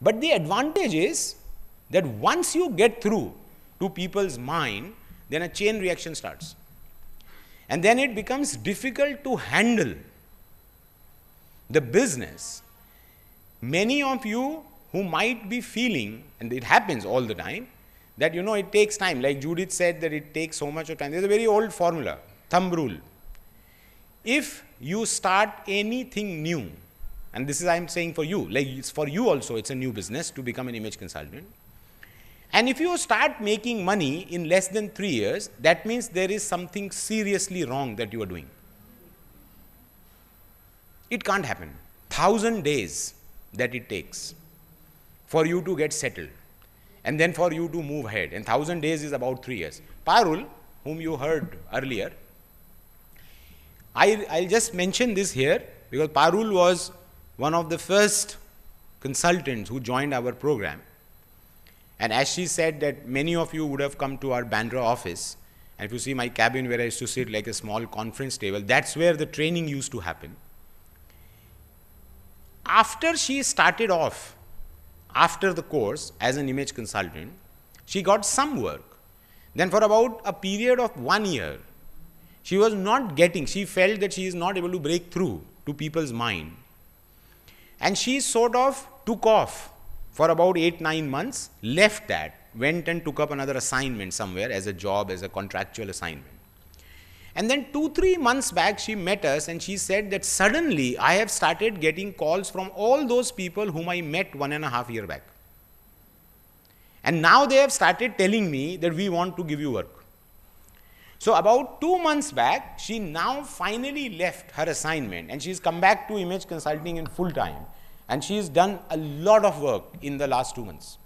But the advantage is that once you get through to people's mind, then a chain reaction starts. And then it becomes difficult to handle the business. Many of you who might be feeling, and it happens all the time, that you know it takes time. Like Judith said, that it takes so much of time. There's a very old formula, thumb rule. If you start anything new, and this is I am saying for you, like for you also, it's a new business to become an image consultant. And if you start making money in less than three years, that means there is something seriously wrong that you are doing. It can't happen. Thousand days that it takes for you to get settled and then for you to move ahead. And thousand days is about three years. Parul, whom you heard earlier, I, I'll just mention this here because Parul was one of the first consultants who joined our program. And as she said that many of you would have come to our Bandra office, and if you see my cabin where I used to sit like a small conference table, that's where the training used to happen. After she started off, after the course, as an image consultant, she got some work. Then for about a period of one year, she was not getting, she felt that she is not able to break through to people's mind. And she sort of took off for about eight, nine months, left that, went and took up another assignment somewhere as a job, as a contractual assignment. And then two, three months back, she met us and she said that suddenly I have started getting calls from all those people whom I met one and a half year back. And now they have started telling me that we want to give you work. So about two months back, she now finally left her assignment and she's come back to image consulting in full time. And she's done a lot of work in the last two months.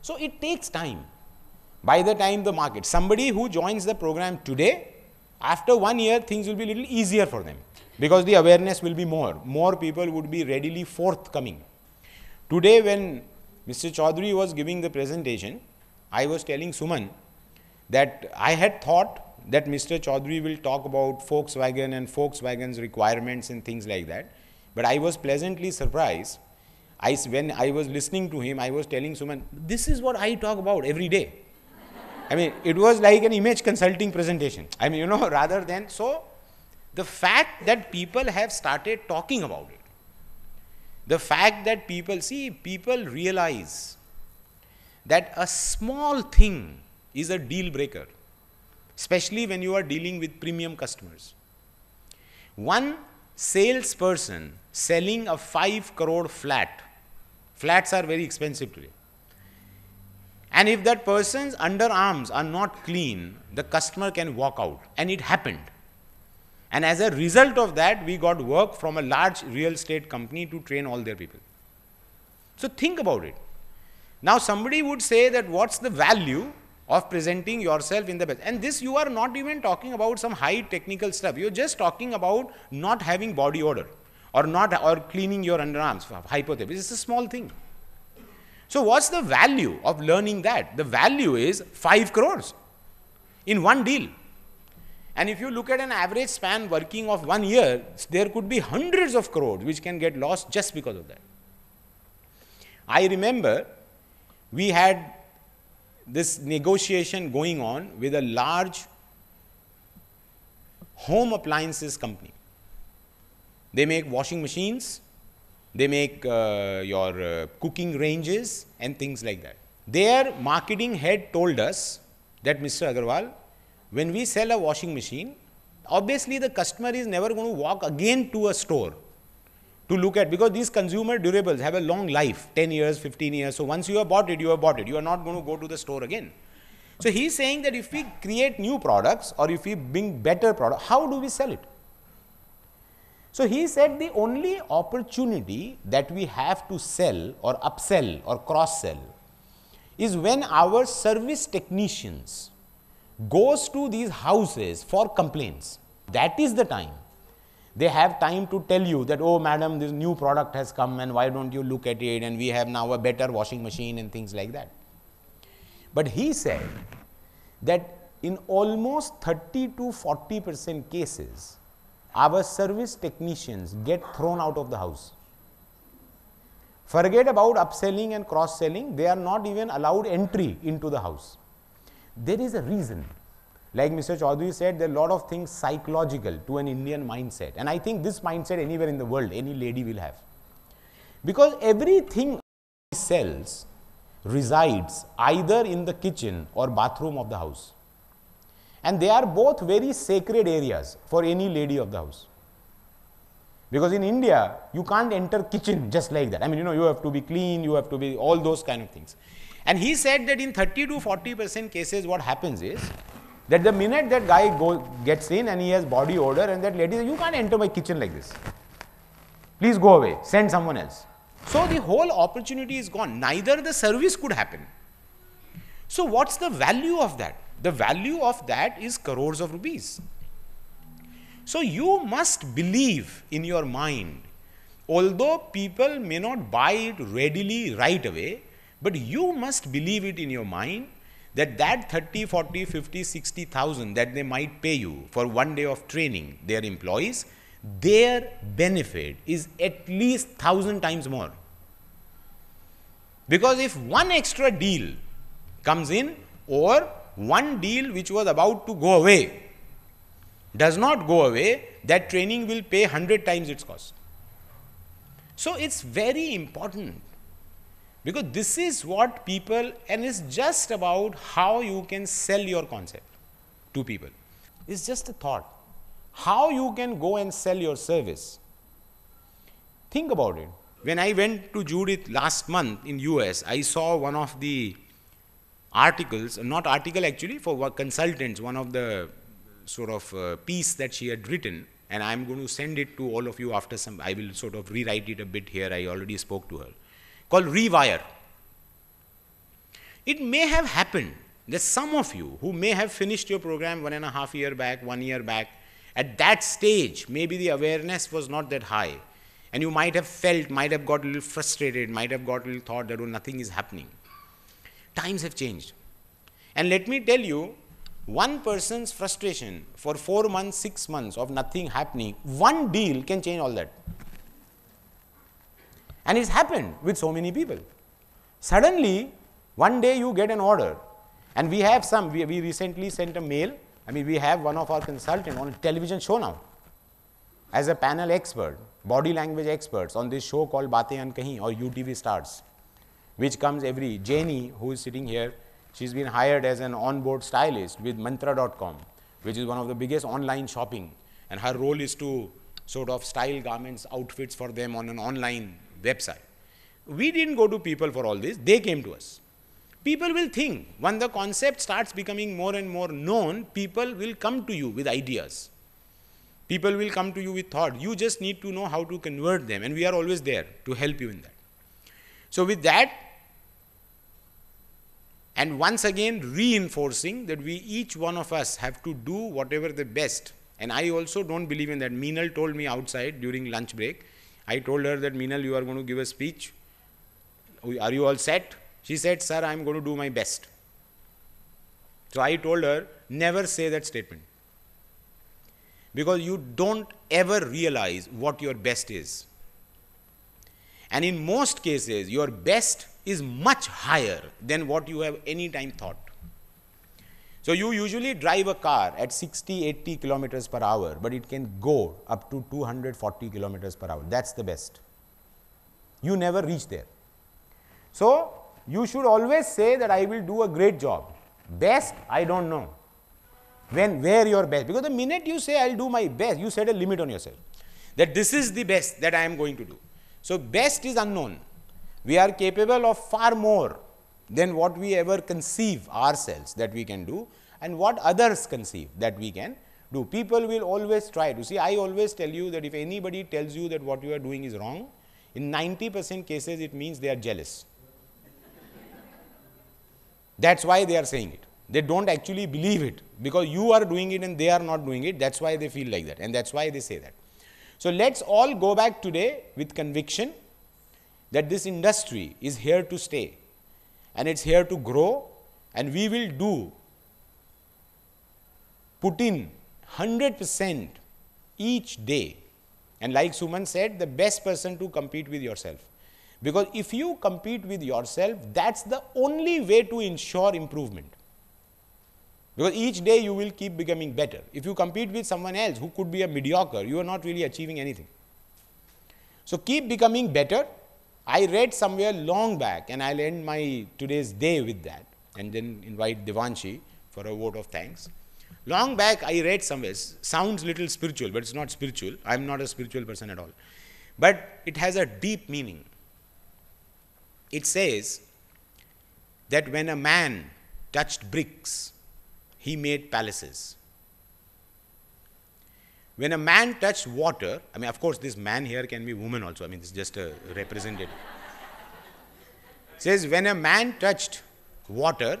So it takes time. By the time the market, somebody who joins the program today, after one year, things will be a little easier for them because the awareness will be more. More people would be readily forthcoming. Today, when Mr. Chaudhary was giving the presentation, I was telling Suman that I had thought that Mr. Chaudhary will talk about Volkswagen and Volkswagen's requirements and things like that. But I was pleasantly surprised. I, when I was listening to him, I was telling someone, this is what I talk about every day. I mean, it was like an image consulting presentation. I mean, you know, rather than so, the fact that people have started talking about it, the fact that people see, people realize that a small thing is a deal breaker, especially when you are dealing with premium customers. One salesperson selling a 5 crore flat, flats are very expensive today. And if that person's underarms are not clean, the customer can walk out. And it happened. And as a result of that, we got work from a large real estate company to train all their people. So think about it. Now, somebody would say that what's the value of presenting yourself in the best. And this you are not even talking about some high technical stuff. You're just talking about not having body odor or not or cleaning your underarms hypothesis. It's a small thing. So what's the value of learning that? The value is 5 crores in one deal. And if you look at an average span working of one year, there could be hundreds of crores which can get lost just because of that. I remember we had this negotiation going on with a large home appliances company. They make washing machines, they make uh, your uh, cooking ranges and things like that. Their marketing head told us that Mr. Agarwal, when we sell a washing machine, obviously the customer is never going to walk again to a store to look at because these consumer durables have a long life 10 years 15 years so once you have bought it you have bought it you are not going to go to the store again so he's saying that if we create new products or if we bring better product how do we sell it so he said the only opportunity that we have to sell or upsell or cross sell is when our service technicians goes to these houses for complaints that is the time they have time to tell you that, oh, madam, this new product has come and why don't you look at it and we have now a better washing machine and things like that. But he said that in almost 30 to 40 percent cases, our service technicians get thrown out of the house. Forget about upselling and cross selling, they are not even allowed entry into the house. There is a reason like Mr. Chaudhary said, there are a lot of things psychological to an Indian mindset. And I think this mindset anywhere in the world, any lady will have. Because everything sells resides either in the kitchen or bathroom of the house. And they are both very sacred areas for any lady of the house. Because in India, you can't enter kitchen just like that. I mean, you know, you have to be clean, you have to be all those kind of things. And he said that in 30 to 40 percent cases, what happens is that the minute that guy go, gets in and he has body odor and that lady says, you can't enter my kitchen like this. Please go away, send someone else. So the whole opportunity is gone. Neither the service could happen. So what's the value of that? The value of that is crores of rupees. So you must believe in your mind. Although people may not buy it readily right away, but you must believe it in your mind that that 30, 40, 50, 60,000 that they might pay you for one day of training their employees, their benefit is at least 1000 times more. Because if one extra deal comes in or one deal which was about to go away does not go away, that training will pay 100 times its cost. So, it is very important because this is what people and it's just about how you can sell your concept to people. It's just a thought. How you can go and sell your service. Think about it. When I went to Judith last month in US, I saw one of the articles, not article actually, for consultants, one of the sort of uh, piece that she had written and I am going to send it to all of you after some, I will sort of rewrite it a bit here, I already spoke to her called rewire. It may have happened. that some of you who may have finished your program one and a half year back, one year back. At that stage, maybe the awareness was not that high. And you might have felt, might have got a little frustrated, might have got a little thought that oh, nothing is happening. Times have changed. And let me tell you, one person's frustration for four months, six months of nothing happening, one deal can change all that. And it's happened with so many people. Suddenly, one day you get an order. And we have some, we, we recently sent a mail. I mean, we have one of our consultants on a television show now as a panel expert, body language experts on this show called Baatein An or UTV Stars, which comes every. Janie, who is sitting here, she's been hired as an onboard stylist with Mantra.com, which is one of the biggest online shopping. And her role is to sort of style garments, outfits for them on an online website. We didn't go to people for all this, they came to us. People will think. When the concept starts becoming more and more known, people will come to you with ideas. People will come to you with thought. You just need to know how to convert them, and we are always there to help you in that. So, with that, and once again reinforcing that we each one of us have to do whatever the best. And I also don't believe in that. Meenal told me outside during lunch break I told her that Meenal, you are going to give a speech. Are you all set? She said, Sir, I am going to do my best. So I told her, Never say that statement. Because you don't ever realize what your best is. And in most cases, your best is much higher than what you have any time thought. So you usually drive a car at 60, 80 kilometers per hour, but it can go up to 240 kilometers per hour. That's the best. You never reach there. So you should always say that I will do a great job. Best, I don't know. When, where your best? Because the minute you say I'll do my best, you set a limit on yourself that this is the best that I am going to do. So best is unknown. We are capable of far more than what we ever conceive ourselves that we can do and what others conceive that we can do. People will always try to see, I always tell you that if anybody tells you that what you are doing is wrong, in 90 percent cases it means they are jealous. that is why they are saying it. They do not actually believe it because you are doing it and they are not doing it. That is why they feel like that and that is why they say that. So, let us all go back today with conviction that this industry is here to stay and it's here to grow and we will do put in 100% each day and like Suman said the best person to compete with yourself because if you compete with yourself that's the only way to ensure improvement because each day you will keep becoming better if you compete with someone else who could be a mediocre you are not really achieving anything so keep becoming better I read somewhere long back, and I'll end my today's day with that, and then invite Devanshi for a vote of thanks. Long back, I read somewhere, sounds little spiritual, but it's not spiritual. I'm not a spiritual person at all. But it has a deep meaning. It says that when a man touched bricks, he made palaces. When a man touched water, I mean, of course, this man here can be woman also. I mean, it's just a representative. says, when a man touched water,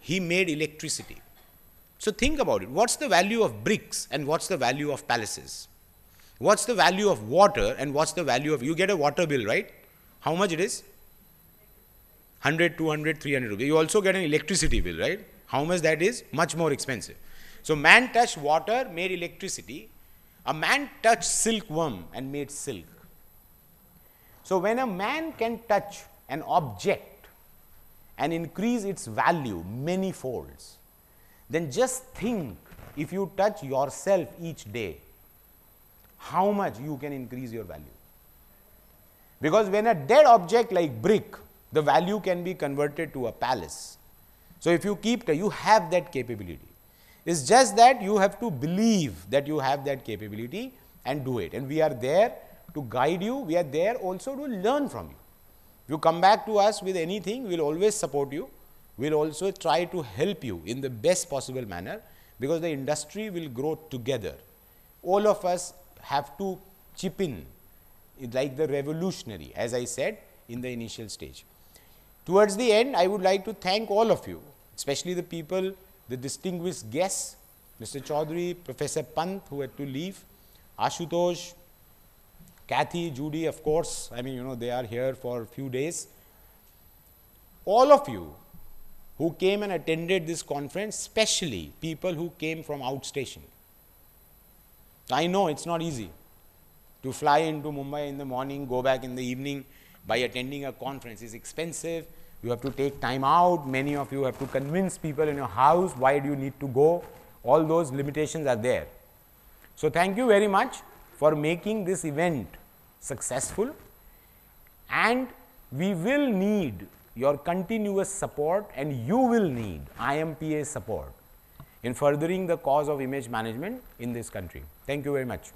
he made electricity. So think about it. What's the value of bricks and what's the value of palaces? What's the value of water and what's the value of, you get a water bill, right? How much it is? 100, 200, 300 rupees. You also get an electricity bill, right? How much that is? Much more expensive. So man touched water, made electricity, a man touched silkworm and made silk. So, when a man can touch an object and increase its value many folds, then just think if you touch yourself each day, how much you can increase your value. Because when a dead object like brick, the value can be converted to a palace. So, if you keep, you have that capability. It's just that you have to believe that you have that capability and do it. And we are there to guide you, we are there also to learn from you. If you come back to us with anything, we will always support you. We will also try to help you in the best possible manner because the industry will grow together. All of us have to chip in like the revolutionary as I said in the initial stage. Towards the end, I would like to thank all of you, especially the people the distinguished guests, Mr. Chaudhary, Professor Pant, who had to leave, Ashutosh, Kathy, Judy, of course, I mean, you know, they are here for a few days. All of you who came and attended this conference, especially people who came from outstation. I know it's not easy to fly into Mumbai in the morning, go back in the evening by attending a conference. It's expensive, you have to take time out, many of you have to convince people in your house why do you need to go, all those limitations are there. So, thank you very much for making this event successful and we will need your continuous support and you will need IMPA support in furthering the cause of image management in this country. Thank you very much.